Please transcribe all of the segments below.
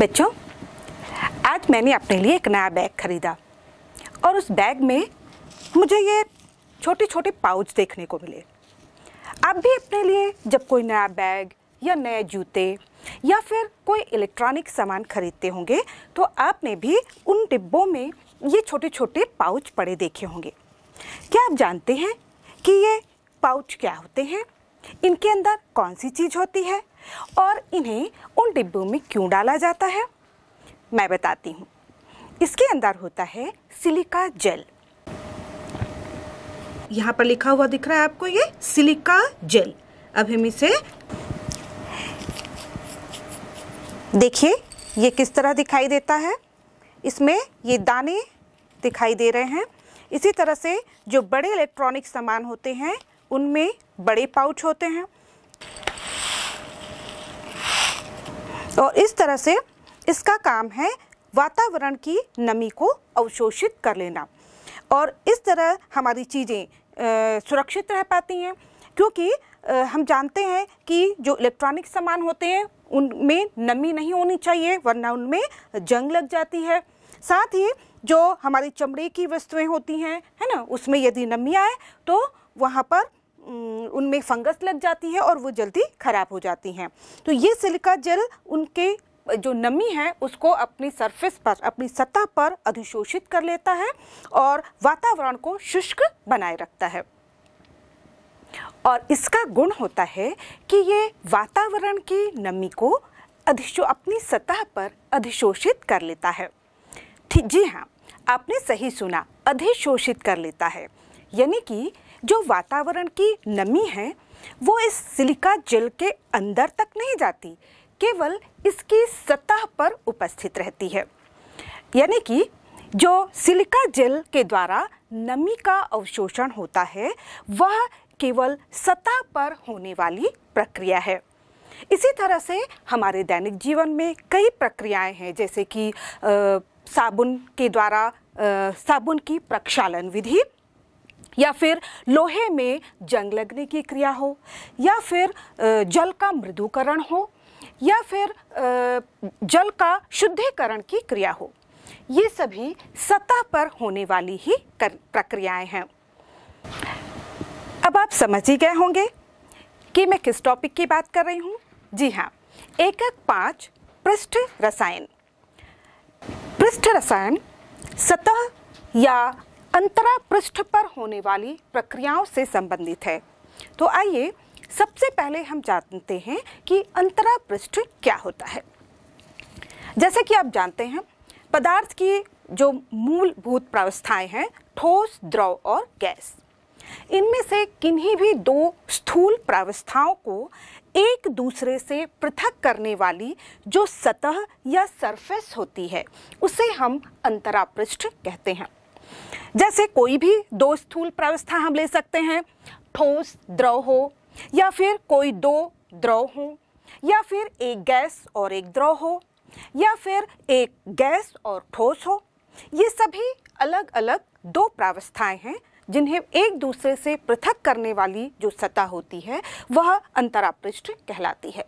बच्चों आज मैंने अपने लिए एक नया बैग खरीदा और उस बैग में मुझे ये छोटे छोटे पाउच देखने को मिले आप भी अपने लिए जब कोई नया बैग या नए जूते या फिर कोई इलेक्ट्रॉनिक सामान खरीदते होंगे तो आपने भी उन डिब्बों में ये छोटे छोटे पाउच पड़े देखे होंगे क्या आप जानते हैं कि ये पाउच क्या होते हैं इनके अंदर कौन सी चीज़ होती है और इन्हें उन डिब्बों में क्यों डाला जाता है मैं बताती हूँ इसके अंदर होता है सिलिका जेल यहाँ पर लिखा हुआ दिख रहा है आपको ये सिलिका जेल अब हम इसे देखिए ये किस तरह दिखाई देता है इसमें ये दाने दिखाई दे रहे हैं इसी तरह से जो बड़े इलेक्ट्रॉनिक सामान होते हैं उनमें बड़े पाउच होते हैं और इस तरह से इसका काम है वातावरण की नमी को अवशोषित कर लेना और इस तरह हमारी चीज़ें सुरक्षित रह पाती हैं क्योंकि हम जानते हैं कि जो इलेक्ट्रॉनिक सामान होते हैं उनमें नमी नहीं होनी चाहिए वरना उनमें जंग लग जाती है साथ ही जो हमारी चमड़े की वस्तुएं होती हैं है ना उसमें यदि नमी आए तो वहाँ पर उनमें फंगस लग जाती है और वो जल्दी ख़राब हो जाती हैं तो ये सिलिका जल उनके जो नमी है उसको अपनी सरफेस पर अपनी सतह पर अधिशोषित कर लेता है और वातावरण को शुष्क बनाए रखता है और इसका गुण होता है कि ये वातावरण की नमी को अधिशो अपनी सतह पर अधिशोषित कर लेता है जी हाँ आपने सही सुना अधिशोषित कर लेता है यानी कि जो वातावरण की नमी है वो इस सिलिका जेल के अंदर तक नहीं जाती केवल इसकी सतह पर उपस्थित रहती है यानी कि जो सिलिका जेल के द्वारा नमी का अवशोषण होता है वह केवल सतह पर होने वाली प्रक्रिया है इसी तरह से हमारे दैनिक जीवन में कई प्रक्रियाएं हैं जैसे कि साबुन के द्वारा साबुन की प्रक्षालन विधि या फिर लोहे में जंग लगने की क्रिया हो या फिर जल का मृदुकरण हो या फिर जल का शुद्धिकरण की क्रिया हो ये सभी सतह पर होने वाली ही प्रक्रियाएं हैं अब आप समझ ही गए होंगे कि मैं किस टॉपिक की बात कर रही हूँ जी हाँ एक एक पाँच पृष्ठ रसायन पृष्ठ रसायन सतह या अंतरा पृष्ठ पर होने वाली प्रक्रियाओं से संबंधित है तो आइए सबसे पहले हम जानते हैं कि अंतरा पृष्ठ क्या होता है जैसे कि आप जानते हैं पदार्थ की जो मूलभूत प्रावस्थाएं हैं ठोस द्रव और गैस इनमें से किन्हीं भी दो स्थूल प्रावस्थाओं को एक दूसरे से पृथक करने वाली जो सतह या सरफेस होती है उसे हम अंतरापृष्ठ कहते हैं जैसे कोई भी दो स्थूल प्रावस्था हम ले सकते हैं ठोस द्रव हो या फिर कोई दो द्रव हो या फिर एक गैस और एक द्रव हो या फिर एक गैस और ठोस हो ये सभी अलग अलग दो प्रावस्थाएं हैं जिन्हें एक दूसरे से पृथक करने वाली जो सतह होती है वह अंतरापृष्ठ कहलाती है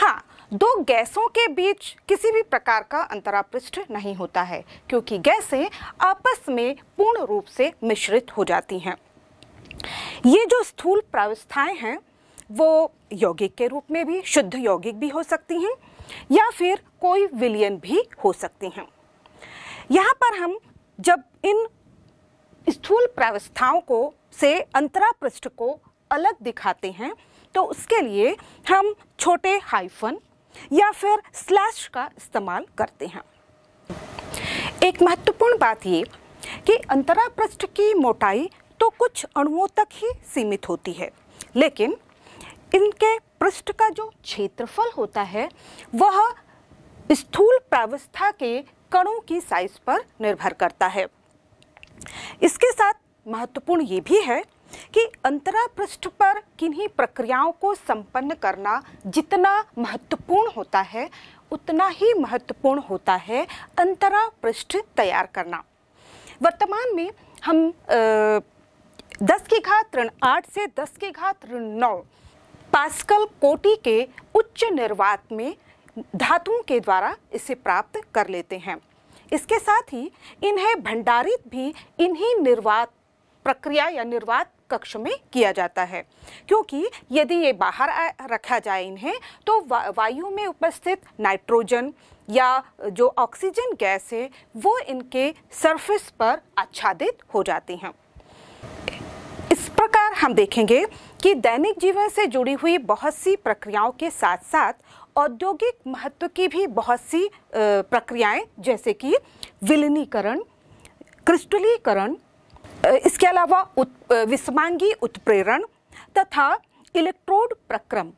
हाँ दो गैसों के बीच किसी भी प्रकार का अंतरापृष्ठ नहीं होता है क्योंकि गैसें आपस में पूर्ण रूप से मिश्रित हो जाती हैं ये जो स्थूल प्रावस्थाएं हैं वो यौगिक के रूप में भी शुद्ध यौगिक भी हो सकती हैं या फिर कोई विलियन भी हो सकती हैं यहाँ पर हम जब इन स्थूल प्रावस्थाओं को से अंतरापृष्ठ को अलग दिखाते हैं तो उसके लिए हम छोटे हाइफन या फिर स्लैश का इस्तेमाल करते हैं एक महत्वपूर्ण बात ये कि अंतरापृष्ठ की मोटाई तो कुछ अणुओं तक ही सीमित होती है लेकिन इनके पृष्ठ का जो क्षेत्रफल होता है वह स्थूल प्रावस्था के कणों की साइज पर निर्भर करता है इसके साथ महत्वपूर्ण ये भी है कि अंतरा पृष्ठ पर किन्हीं प्रक्रियाओं को संपन्न करना जितना महत्वपूर्ण होता है उतना ही महत्वपूर्ण होता है अंतरा पृष्ठ तैयार करना वर्तमान में हम आ, दस की घात ऋण आठ से दस की घात ऋण नौ पास्कल कोटि के उच्च निर्वात में धातुओं के द्वारा इसे प्राप्त कर लेते हैं इसके साथ ही इन्हें भंडारित भी इन्हीं निर्वात प्रक्रिया या निर्वात कक्ष में किया जाता है क्योंकि यदि ये बाहर रखा जाए इन्हें तो वा, वायु में उपस्थित नाइट्रोजन या जो ऑक्सीजन गैस है वो इनके सरफेस पर आच्छादित हो जाती हैं इस प्रकार हम देखेंगे कि दैनिक जीवन से जुड़ी हुई बहुत सी प्रक्रियाओं के साथ साथ औद्योगिक महत्व की भी बहुत सी प्रक्रियाएं जैसे कि विलिनीकरण क्रिस्टलीकरण इसके अलावा उत, विस्मांगी उत्प्रेरण तथा इलेक्ट्रोड प्रक्रम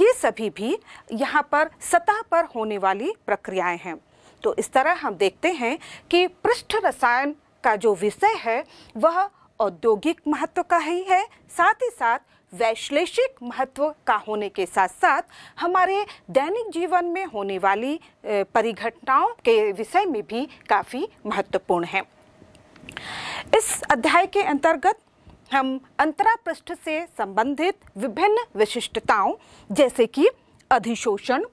ये सभी भी यहाँ पर सतह पर होने वाली प्रक्रियाएं हैं तो इस तरह हम देखते हैं कि पृष्ठ रसायन का जो विषय है वह औद्योगिक महत्व का ही है साथ ही साथ वैश्लेषिक महत्व का होने के साथ साथ हमारे दैनिक जीवन में होने वाली परिघटनाओं के विषय में भी काफ़ी महत्वपूर्ण है इस अध्याय के अंतर्गत हम अंतरा पृष्ठ से संबंधित विभिन्न विशिष्टताओं जैसे कि अधिशोषण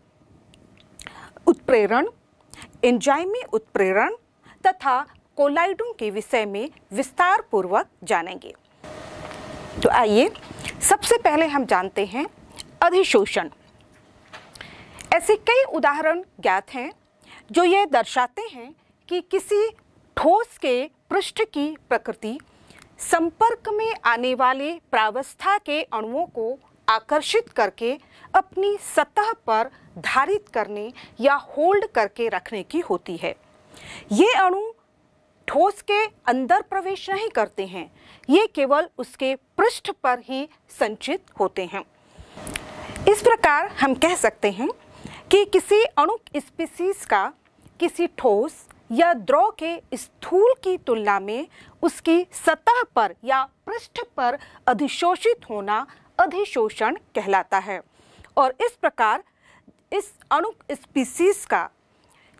उत्प्रेरण एंजाइमी उत्प्रेरण तथा कोलाइडों के विषय में विस्तार पूर्वक जानेंगे तो आइए सबसे पहले हम जानते हैं अधिशोषण ऐसे कई उदाहरण ज्ञात हैं जो ये दर्शाते हैं कि किसी ठोस के पृष्ठ की प्रकृति संपर्क में आने वाले प्रावस्था के अणुओं को आकर्षित करके अपनी सतह पर धारित करने या होल्ड करके रखने की होती है ये अणु ठोस के अंदर प्रवेश नहीं करते हैं ये केवल उसके पृष्ठ पर ही संचित होते हैं इस प्रकार हम कह सकते हैं कि किसी अणु स्पीसीज का किसी ठोस या द्रव के स्थूल की तुलना में उसकी सतह पर या पृष्ठ पर अधिशोषित होना अधिशोषण कहलाता है और इस प्रकार इस अणुक स्पीसीज का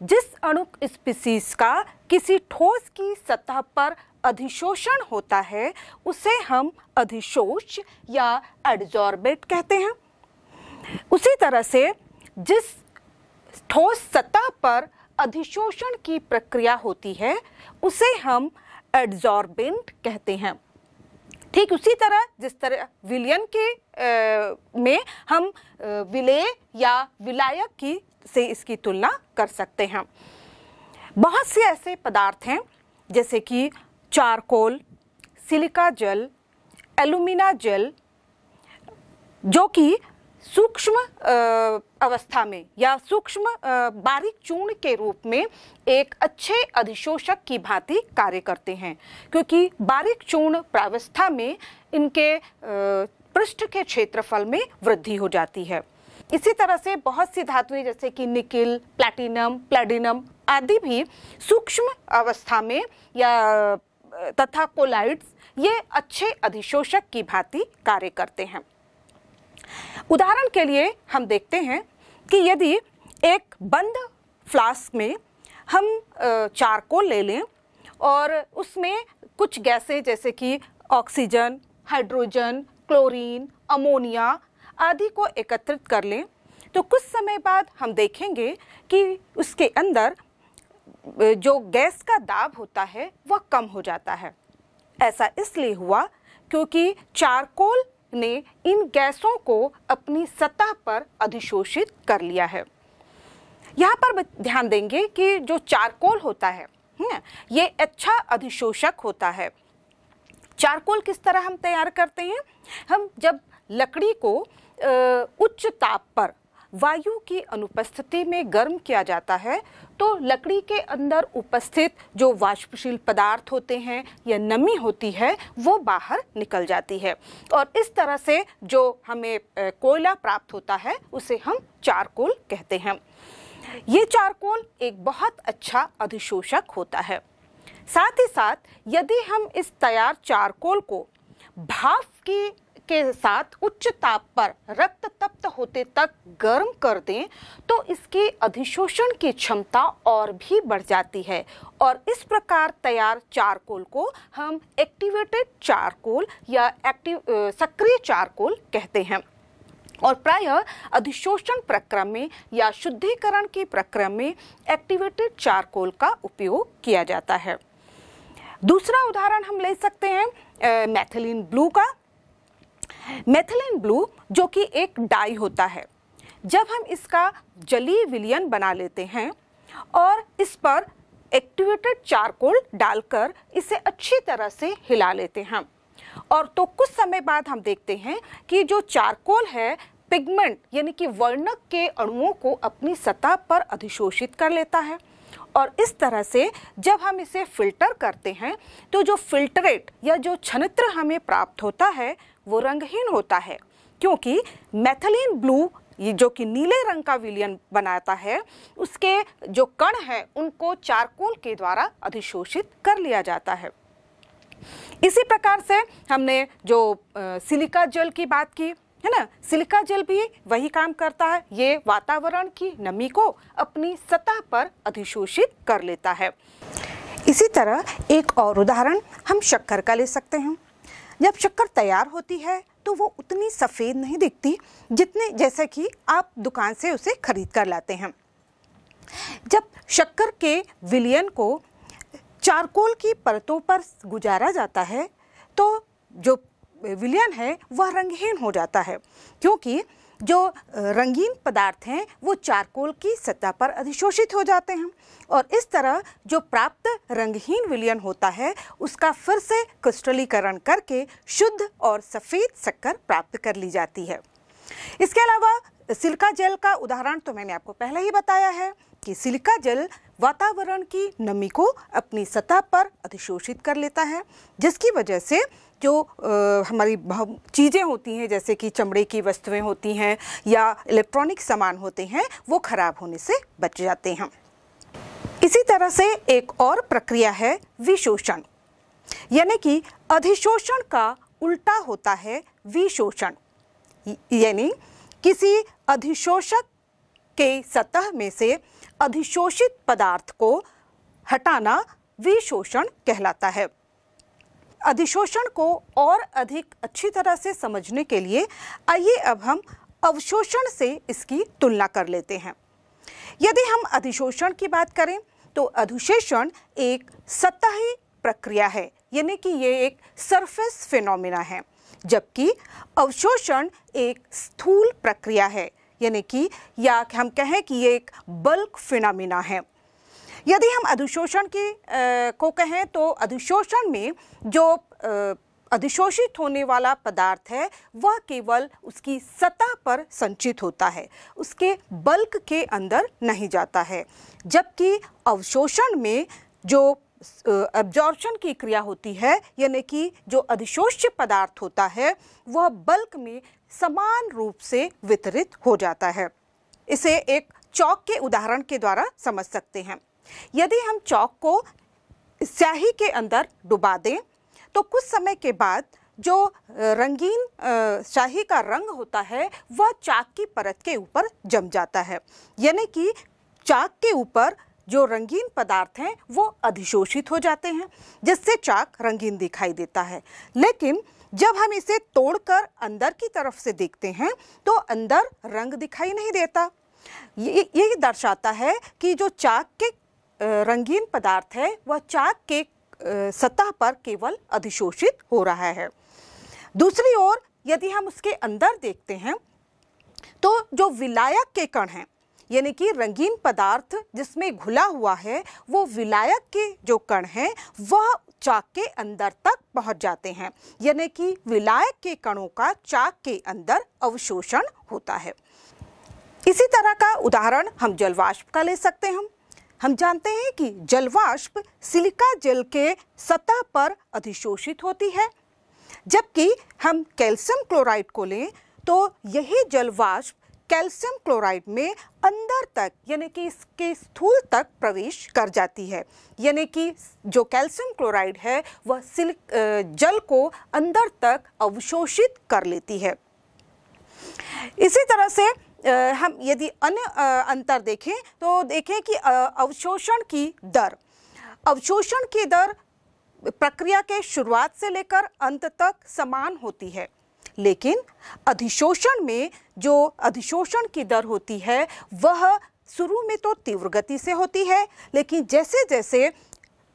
जिस अणु स्पीसीज का किसी ठोस की सतह पर अधिशोषण होता है उसे हम अधिशोष या एडजॉर्बेट कहते हैं उसी तरह से जिस ठोस सतह पर अधिशोषण की प्रक्रिया होती है उसे हम एड्जॉर्बेंट कहते हैं ठीक उसी तरह जिस तरह विलयन के आ, में हम विलय या विलायक की से इसकी तुलना कर सकते हैं बहुत से ऐसे पदार्थ हैं जैसे कि चारकोल सिलिका जल एलुमिना जल जो कि सूक्ष्म अवस्था में या सूक्ष्म बारीक चूर्ण के रूप में एक अच्छे अधिशोषक की भांति कार्य करते हैं क्योंकि बारीक चूर्ण प्रावस्था में इनके पृष्ठ के क्षेत्रफल में वृद्धि हो जाती है इसी तरह से बहुत सी धातुएं जैसे कि निकिल प्लैटिनम प्लेडिनम आदि भी सूक्ष्म अवस्था में या तथा कोलाइड्स ये अच्छे अधिशोषक की भांति कार्य करते हैं उदाहरण के लिए हम देखते हैं कि यदि एक बंद फ्लास्क में हम चारकोल ले लें और उसमें कुछ गैसें जैसे कि ऑक्सीजन हाइड्रोजन क्लोरीन अमोनिया आदि को एकत्रित कर लें तो कुछ समय बाद हम देखेंगे कि उसके अंदर जो गैस का दाब होता है वह कम हो जाता है ऐसा इसलिए हुआ क्योंकि चारकोल ने इन गैसों को अपनी सतह पर अधिशोषित कर लिया है यहाँ पर ध्यान देंगे कि जो चारकोल होता है ये अच्छा अधिशोषक होता है चारकोल किस तरह हम तैयार करते हैं हम जब लकड़ी को उच्च ताप पर वायु की अनुपस्थिति में गर्म किया जाता है तो लकड़ी के अंदर उपस्थित जो वाष्पशील पदार्थ होते हैं या नमी होती है वो बाहर निकल जाती है और इस तरह से जो हमें कोयला प्राप्त होता है उसे हम चारकोल कहते हैं ये चारकोल एक बहुत अच्छा अधिशोषक होता है साथ ही साथ यदि हम इस तैयार चारकोल को भाप की के साथ उच्च ताप पर रक्त तप्त होते तक गर्म कर दें तो इसके अधिशोषण की क्षमता और भी बढ़ जाती है और इस प्रकार तैयार चारकोल को हम एक्टिवेटेड चारकोल या एक्टिव सक्रिय चारकोल कहते हैं और प्रायः अधिशोषण प्रक्रम में या शुद्धिकरण के प्रक्रम में एक्टिवेटेड चारकोल का उपयोग किया जाता है दूसरा उदाहरण हम ले सकते हैं मैथिलीन ब्लू का मेथिलीन ब्लू जो कि एक डाई होता है जब हम इसका जली विलियन बना लेते हैं और इस पर एक्टिवेटेड चारकोल डालकर इसे अच्छी तरह से हिला लेते हैं और तो कुछ समय बाद हम देखते हैं कि जो चारकोल है पिगमेंट यानी कि वर्णक के अणुओं को अपनी सतह पर अधिशोषित कर लेता है और इस तरह से जब हम इसे फिल्टर करते हैं तो जो फिल्टरेट या जो छनित्र हमें प्राप्त होता है वो रंगहीन होता है क्योंकि मैथलीन ब्लू ये जो कि नीले रंग का विलियन बनाता है उसके जो कण हैं उनको चारकोल के द्वारा अधिशोषित कर लिया जाता है इसी प्रकार से हमने जो सिलिका जल की बात की है ना सिलिका जल भी वही काम करता है ये वातावरण की नमी को अपनी सतह पर अधिशोषित कर लेता है इसी तरह एक और उदाहरण हम शक्कर का ले सकते हैं जब शक्कर तैयार होती है तो वो उतनी सफ़ेद नहीं दिखती जितने जैसे कि आप दुकान से उसे खरीद कर लाते हैं जब शक्कर के विलियन को चारकोल की परतों पर गुजारा जाता है तो जो विलियन है वह रंगहीन हो जाता है क्योंकि जो रंगीन पदार्थ हैं वो चारकोल की सतह पर अधिशोषित हो जाते हैं और इस तरह जो प्राप्त रंगहीन विलयन होता है उसका फिर से क्रिस्टलीकरण करके शुद्ध और सफ़ेद शक्कर प्राप्त कर ली जाती है इसके अलावा सिल्का जल का उदाहरण तो मैंने आपको पहले ही बताया है कि सिलिका जल वातावरण की नमी को अपनी सतह पर अधिशोषित कर लेता है जिसकी वजह से जो आ, हमारी चीज़ें होती हैं जैसे कि चमड़े की वस्तुएं होती हैं या इलेक्ट्रॉनिक सामान होते हैं वो खराब होने से बच जाते हैं इसी तरह से एक और प्रक्रिया है विशोषण यानी कि अधिशोषण का उल्टा होता है विशोषण यानी किसी अधिशोषक के सतह में से अधिशोषित पदार्थ को हटाना विशोषण कहलाता है अधिशोषण को और अधिक अच्छी तरह से समझने के लिए आइए अब हम अवशोषण से इसकी तुलना कर लेते हैं यदि हम अधिशोषण की बात करें तो अधिशोषण एक सतही प्रक्रिया है यानी कि ये एक सरफेस फिनोमिना है जबकि अवशोषण एक स्थूल प्रक्रिया है यानी कि या हम कहें कि ये एक बल्क फिनोमिना है यदि हम अधिशोषण की आ, को कहें तो अधिशोषण में जो आ, अधिशोषित होने वाला पदार्थ है वह केवल उसकी सतह पर संचित होता है उसके बल्क के अंदर नहीं जाता है जबकि अवशोषण में जो एब्जॉर्प्शन की क्रिया होती है यानी कि जो अधिशोष्य पदार्थ होता है वह बल्क में समान रूप से वितरित हो जाता है इसे एक चौक के उदाहरण के द्वारा समझ सकते हैं यदि हम चौक को स्याही के अंदर डुबा दें तो कुछ समय के बाद जो रंगीन शाही का रंग होता है वह चाक की परत के ऊपर जम जाता है यानी कि चाक के ऊपर जो रंगीन पदार्थ हैं वो अधिशोषित हो जाते हैं जिससे चाक रंगीन दिखाई देता है लेकिन जब हम इसे तोड़कर अंदर की तरफ से देखते हैं तो अंदर रंग दिखाई नहीं देता ये दर्शाता है कि जो चाक के रंगीन पदार्थ है वह चाक के सतह पर केवल अधिशोषित हो रहा है दूसरी ओर यदि हम उसके अंदर देखते हैं तो जो विलायक के कण हैं यानी कि रंगीन पदार्थ जिसमें घुला हुआ है वो विलायक के जो कण हैं वह चाक के अंदर तक पहुंच जाते हैं यानी कि विलायक के कणों का चाक के अंदर अवशोषण होता है इसी तरह का उदाहरण हम जलवाष्प का ले सकते हैं हम जानते हैं कि जलवाष्प सिलिका जल के सतह पर अधिशोषित होती है जबकि हम कैल्शियम क्लोराइड को लें तो यही जलवाष्प कैल्शियम क्लोराइड में अंदर तक यानी कि इसके स्थूल तक प्रवेश कर जाती है यानी कि जो कैल्शियम क्लोराइड है वह सिल्क जल को अंदर तक अवशोषित कर लेती है इसी तरह से हम यदि अन्य अंतर देखें तो देखें कि अवशोषण की दर अवशोषण की दर प्रक्रिया के शुरुआत से लेकर अंत तक समान होती है लेकिन अधिशोषण में जो अधिशोषण की दर होती है वह शुरू में तो तीव्र गति से होती है लेकिन जैसे जैसे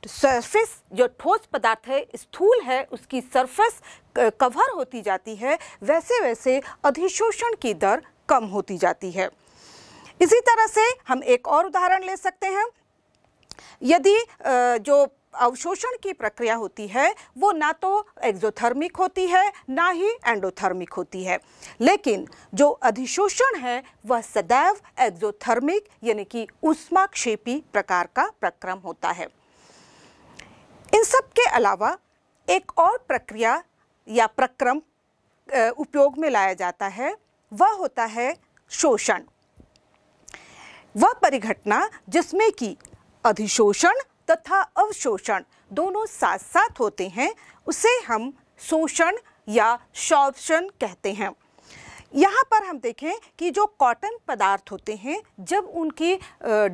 सरफेस जो ठोस पदार्थ है स्थूल है उसकी सरफेस कवर होती जाती है वैसे वैसे अधिशोषण की दर कम होती जाती है इसी तरह से हम एक और उदाहरण ले सकते हैं यदि जो अवशोषण की प्रक्रिया होती है वो ना तो एक्जोथर्मिक होती है ना ही एंडोथर्मिक होती है लेकिन जो अधिशोषण है वह सदैव एक्जोथर्मिक यानी कि उष्माक्षेपी प्रकार का प्रक्रम होता है इन सब के अलावा एक और प्रक्रिया या प्रक्रम उपयोग में लाया जाता है वह होता है शोषण वह परिघटना जिसमें कि अधिशोषण तथा अवशोषण दोनों साथ साथ होते हैं उसे हम शोषण या शोषण कहते हैं यहाँ पर हम देखें कि जो कॉटन पदार्थ होते हैं जब उनकी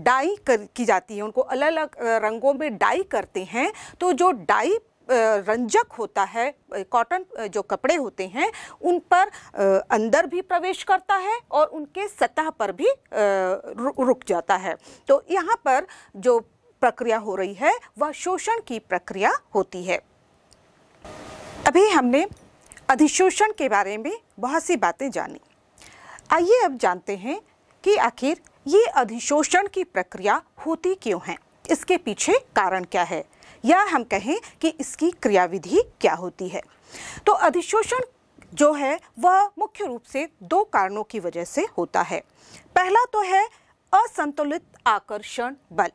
डाई कर की जाती है उनको अलग अलग रंगों में डाई करते हैं तो जो डाई रंजक होता है कॉटन जो कपड़े होते हैं उन पर अंदर भी प्रवेश करता है और उनके सतह पर भी रुक जाता है तो यहाँ पर जो प्रक्रिया हो रही है वह शोषण की प्रक्रिया होती है अभी हमने अधिशोषण के बारे में बहुत सी बातें जानी आइए अब जानते हैं कि आखिर ये अधिशोषण की प्रक्रिया होती क्यों है इसके पीछे कारण क्या है या हम कहें कि इसकी क्रियाविधि क्या होती है तो अधिशोषण जो है वह मुख्य रूप से दो कारणों की वजह से होता है पहला तो है असंतुलित आकर्षण बल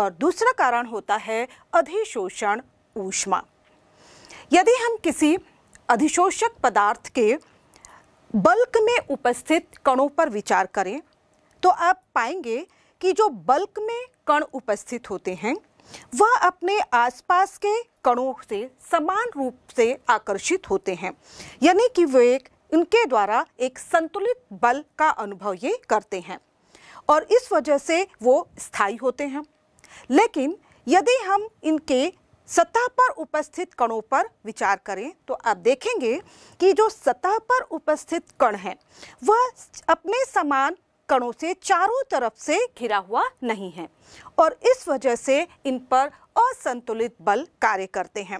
और दूसरा कारण होता है अधिशोषण ऊष्मा यदि हम किसी अधिशोषक पदार्थ के बल्क में उपस्थित कणों पर विचार करें तो आप पाएंगे कि जो बल्क में कण उपस्थित होते हैं वह अपने आसपास के कणों से समान रूप से आकर्षित होते हैं यानी कि वे एक उनके द्वारा एक संतुलित बल का अनुभव ये करते हैं और इस वजह से वो स्थायी होते हैं लेकिन यदि हम इनके सतह पर उपस्थित कणों पर विचार करें तो आप देखेंगे कि जो सतह पर उपस्थित कण हैं वह अपने समान कणों से चारों तरफ से घिरा हुआ नहीं है और इस वजह से इन पर असंतुलित बल कार्य करते हैं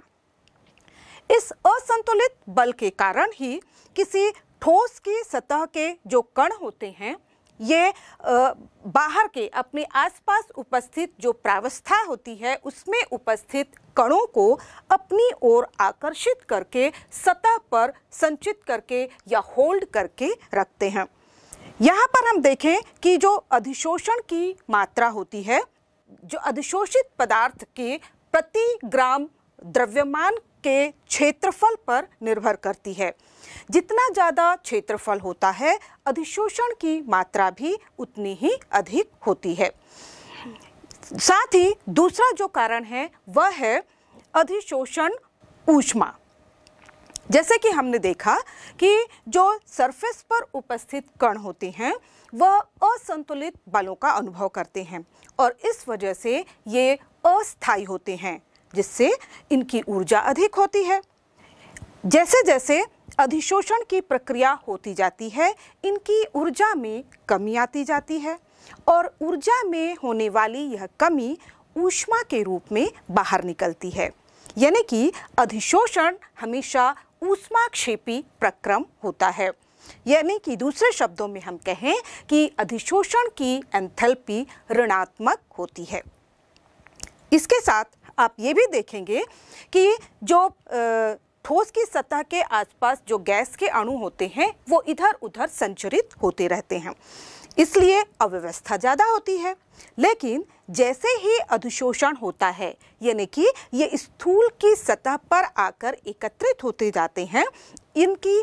इस असंतुलित बल के कारण ही किसी ठोस की सतह के जो कण होते हैं ये बाहर के अपने आसपास उपस्थित जो प्रावस्था होती है उसमें उपस्थित कणों को अपनी ओर आकर्षित करके सतह पर संचित करके या होल्ड करके रखते हैं यहाँ पर हम देखें कि जो अधिशोषण की मात्रा होती है जो अधिशोषित पदार्थ के प्रति ग्राम द्रव्यमान के क्षेत्रफल पर निर्भर करती है जितना ज़्यादा क्षेत्रफल होता है अधिशोषण की मात्रा भी उतनी ही अधिक होती है साथ ही दूसरा जो कारण है वह है अधिशोषण ऊष्मा जैसे कि हमने देखा कि जो सरफेस पर उपस्थित कण होते हैं वह असंतुलित बलों का अनुभव करते हैं और इस वजह से ये अस्थाई होते हैं जिससे इनकी ऊर्जा अधिक होती है जैसे जैसे अधिशोषण की प्रक्रिया होती जाती है इनकी ऊर्जा में कमी आती जाती है और ऊर्जा में होने वाली यह कमी ऊष्मा के रूप में बाहर निकलती है यानी कि अधिशोषण हमेशा ऊष्माक्षेपी प्रक्रम होता है यानी कि दूसरे शब्दों में हम कहें कि अधिशोषण की एंथैल्पी ऋणात्मक होती है इसके साथ आप ये भी देखेंगे कि जो ठोस की सतह के आसपास जो गैस के अणु होते हैं वो इधर उधर संचरित होते रहते हैं इसलिए अव्यवस्था ज़्यादा होती है लेकिन जैसे ही अधिशोषण होता है यानी कि ये स्थूल की सतह पर आकर एकत्रित होते जाते हैं इनकी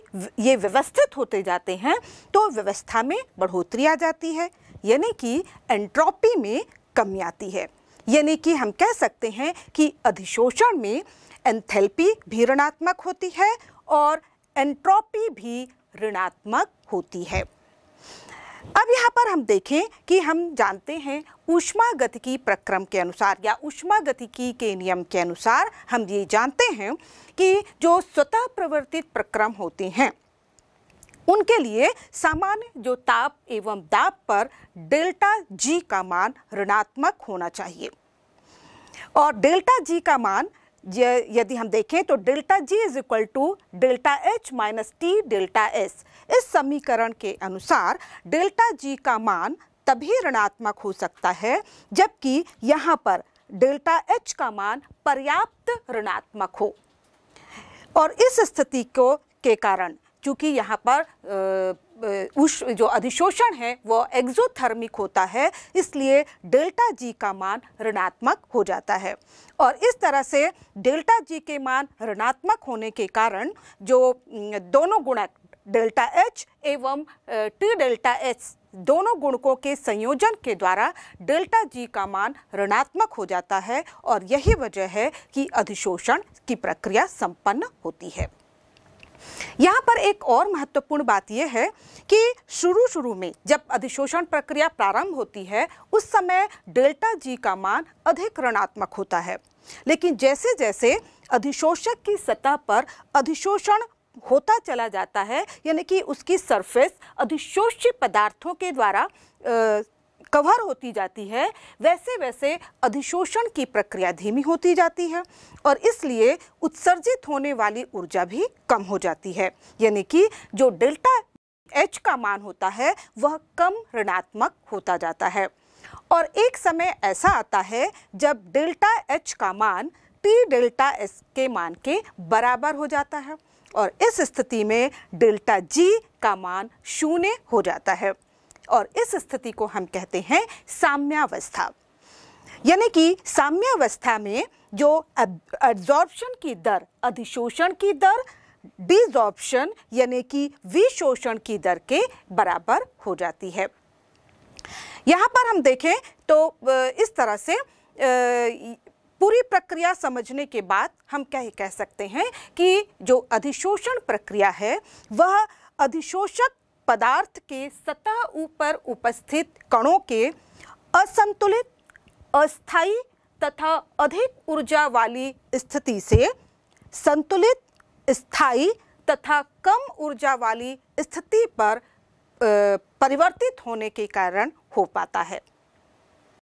ये व्यवस्थित होते जाते हैं तो व्यवस्था में बढ़ोतरी आ जाती है यानी कि एंट्रोपी में कमी आती है यानी कि हम कह सकते हैं कि अधिशोषण में एंथेल्पी भी ऋणात्मक होती है और एंट्रोपी भी ऋणात्मक होती है अब यहाँ पर हम देखें कि हम जानते हैं ऊष्मा गति की प्रक्रम के अनुसार या ऊष्मा की के नियम के अनुसार हम ये जानते हैं कि जो स्वतः प्रवर्तित प्रक्रम होते हैं उनके लिए सामान्य जो ताप एवं दाब पर डेल्टा जी का मान ऋणात्मक होना चाहिए और डेल्टा जी का मान यदि हम देखें तो delta G is equal to delta H minus T delta S इस समीकरण के अनुसार डेल्टा जी का मान तभी ऋणात्मक हो सकता है जबकि यहाँ पर डेल्टा एच का मान पर्याप्त ऋणात्मक हो और इस स्थिति को के कारण चूँकि यहाँ पर उस जो अधिशोषण है वह एक्जोथर्मिक होता है इसलिए डेल्टा जी का मान ऋणात्मक हो जाता है और इस तरह से डेल्टा जी के मान ऋणात्मक होने के कारण जो दोनों गुणक डेल्टा एच एवं टी डेल्टा एच दोनों गुणकों के संयोजन के द्वारा डेल्टा जी का मान ऋणात्मक हो जाता है और यही वजह है कि अधिशोषण की प्रक्रिया संपन्न होती है यहाँ पर एक और महत्वपूर्ण बात यह है कि शुरू शुरू में जब अधिशोषण प्रक्रिया प्रारंभ होती है उस समय डेल्टा जी का मान अधिक ऋणात्मक होता है लेकिन जैसे जैसे अधिशोषक की सतह पर अधिशोषण होता चला जाता है यानी कि उसकी सरफेस अधिशोष्य पदार्थों के द्वारा कवर होती जाती है वैसे वैसे अधिशोषण की प्रक्रिया धीमी होती जाती है और इसलिए उत्सर्जित होने वाली ऊर्जा भी कम हो जाती है यानी कि जो डेल्टा एच का मान होता है वह कम ऋणात्मक होता जाता है और एक समय ऐसा आता है जब डेल्टा एच का मान टी डेल्टा एस के मान के बराबर हो जाता है और इस स्थिति में डेल्टा जी का मान शून्य हो जाता है और इस स्थिति को हम कहते हैं साम्यावस्था यानी कि साम्यावस्था में जो एब्जॉर्प्शन की दर अधिशोषण की दर डिजॉर्प्शन यानी कि विशोषण की दर के बराबर हो जाती है यहाँ पर हम देखें तो इस तरह से पूरी प्रक्रिया समझने के बाद हम कह कह सकते हैं कि जो अधिशोषण प्रक्रिया है वह अधिशोषक पदार्थ के सतह ऊपर उपस्थित कणों के असंतुलित अस्थाई तथा अधिक ऊर्जा वाली स्थिति से संतुलित स्थाई तथा कम ऊर्जा वाली स्थिति पर परिवर्तित होने के कारण हो पाता है